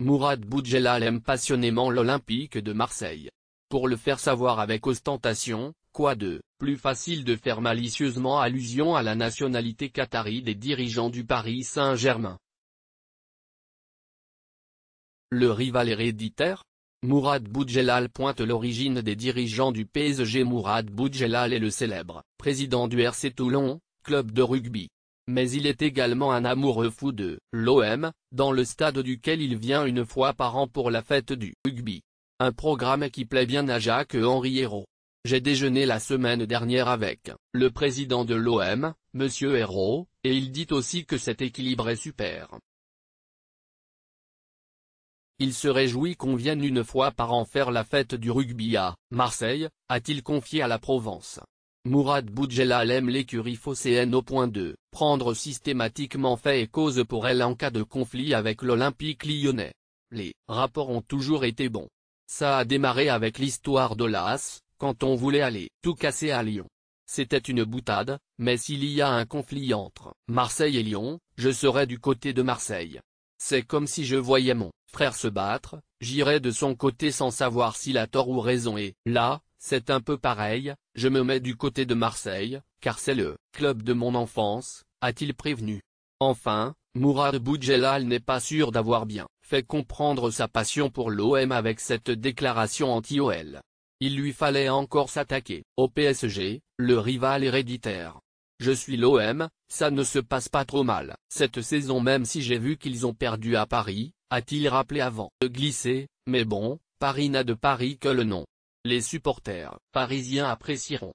Mourad Boudjelal aime passionnément l'Olympique de Marseille. Pour le faire savoir avec ostentation, quoi de plus facile de faire malicieusement allusion à la nationalité qatarie des dirigeants du Paris Saint-Germain. Le rival héréditaire Mourad Boudjelal pointe l'origine des dirigeants du PSG Mourad Boudjelal est le célèbre président du RC Toulon, club de rugby mais il est également un amoureux fou de l'OM, dans le stade duquel il vient une fois par an pour la fête du rugby. Un programme qui plaît bien à Jacques-Henri Hérault. J'ai déjeuné la semaine dernière avec le président de l'OM, Monsieur Hérault, et il dit aussi que cet équilibre est super. Il se réjouit qu'on vienne une fois par an faire la fête du rugby à Marseille, a-t-il confié à la Provence. Mourad Boudjelal aime l'écurie phocéenne au point de « prendre systématiquement fait et cause pour elle en cas de conflit avec l'Olympique lyonnais. Les rapports ont toujours été bons. Ça a démarré avec l'histoire de l'AS, quand on voulait aller tout casser à Lyon. C'était une boutade, mais s'il y a un conflit entre Marseille et Lyon, je serai du côté de Marseille. C'est comme si je voyais mon frère se battre, j'irais de son côté sans savoir s'il a tort ou raison et, là, c'est un peu pareil, je me mets du côté de Marseille, car c'est le club de mon enfance, a-t-il prévenu. Enfin, Mourad Boudjelal n'est pas sûr d'avoir bien fait comprendre sa passion pour l'OM avec cette déclaration anti-OL. Il lui fallait encore s'attaquer au PSG, le rival héréditaire. Je suis l'OM, ça ne se passe pas trop mal. Cette saison même si j'ai vu qu'ils ont perdu à Paris, a-t-il rappelé avant de glisser, mais bon, Paris n'a de Paris que le nom. Les supporters parisiens apprécieront.